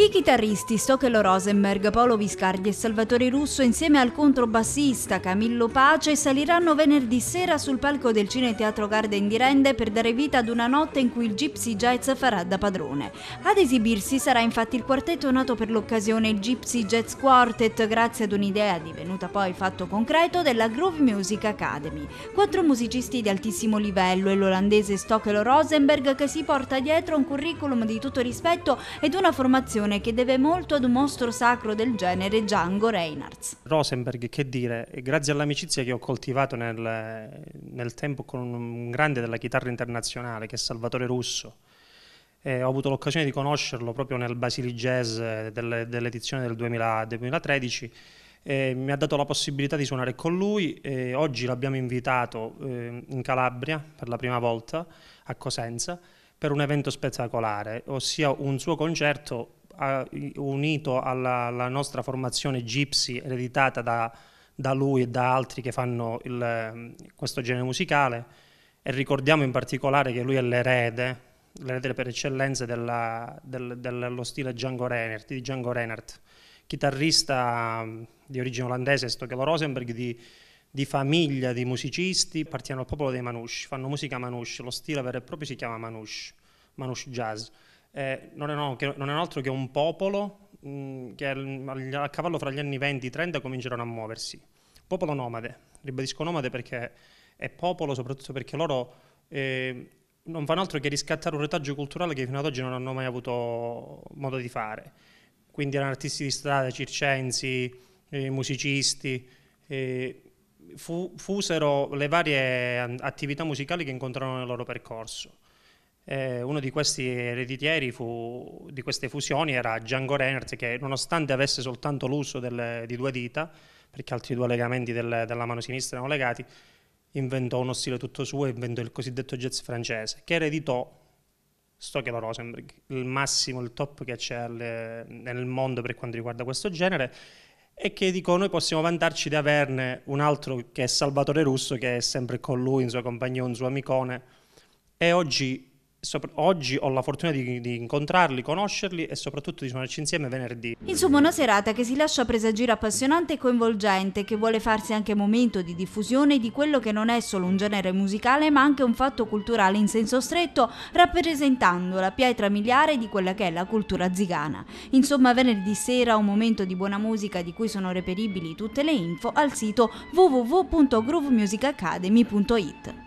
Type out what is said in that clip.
I chitarristi Stokelo Rosenberg, Paolo Viscardi e Salvatore Russo insieme al controbassista Camillo Pace saliranno venerdì sera sul palco del Cine Teatro Garden di Rende per dare vita ad una notte in cui il gypsy jazz farà da padrone. Ad esibirsi sarà infatti il quartetto nato per l'occasione il Gypsy Jazz Quartet grazie ad un'idea divenuta poi fatto concreto della Groove Music Academy. Quattro musicisti di altissimo livello e l'olandese Stokelo Rosenberg che si porta dietro un curriculum di tutto rispetto ed una formazione definizione che deve molto ad un mostro sacro del genere, Django Reinhardt. Rosenberg, che dire, grazie all'amicizia che ho coltivato nel, nel tempo con un grande della chitarra internazionale, che è Salvatore Russo, eh, ho avuto l'occasione di conoscerlo proprio nel Basili Jazz eh, delle, dell'edizione del 2000, 2013. Eh, mi ha dato la possibilità di suonare con lui. Eh, oggi l'abbiamo invitato eh, in Calabria per la prima volta a Cosenza per un evento spettacolare, ossia un suo concerto a, unito alla, alla, nostra formazione Gypsy ereditata da, da, lui e da altri che fanno il, questo genere musicale e ricordiamo in particolare che lui è l'erede, l'erede per eccellenza della, del, dello stile Django Reinhardt, di Django Reinhardt, chitarrista mm, di origine olandese, Stokelo Rosenberg, di, di famiglia di musicisti, appartiene dal popolo dei Manouche, fanno musica Manouche, lo stile vero e proprio si chiama Manouche, Manouche Jazz eh, non, è, no, che, non, è, altro che un popolo mh, mm, che a cavallo fra gli anni 20 e 30 cominceranno a muoversi. Popolo nomade, ribadisco nomade perché è popolo soprattutto perché loro eh, non fanno altro che riscattare un retaggio culturale che fino ad oggi non hanno mai avuto modo di fare. Quindi erano artisti di strada, circensi, eh, musicisti, eh, fu, fusero le varie attività musicali che incontrarono nel loro percorso. Eh, uno di questi ereditieri fu, di queste fusioni era Django Reinhardt che nonostante avesse soltanto l'uso delle, di due dita, perché altri due legamenti del, della mano sinistra erano legati, inventò uno stile tutto suo, e inventò il cosiddetto jazz francese, che ereditò Stockler Rosenberg, il massimo, il top che c'è al, nel mondo per quanto riguarda questo genere, e che dico noi possiamo vantarci di averne un altro che è Salvatore Russo, che è sempre con lui, un suo compagno, un suo amicone, e oggi Sopra- oggi ho la fortuna di, di, incontrarli, conoscerli e soprattutto di suonarci insieme venerdì. Insomma, una serata che si lascia presagire appassionante e coinvolgente, che vuole farsi anche momento di diffusione di quello che non è solo un genere musicale, ma anche un fatto culturale in senso stretto, rappresentando la pietra miliare di quella che è la cultura zigana. Insomma, venerdì sera un momento di buona musica di cui sono reperibili tutte le info al sito www.groovemusicacademy.it.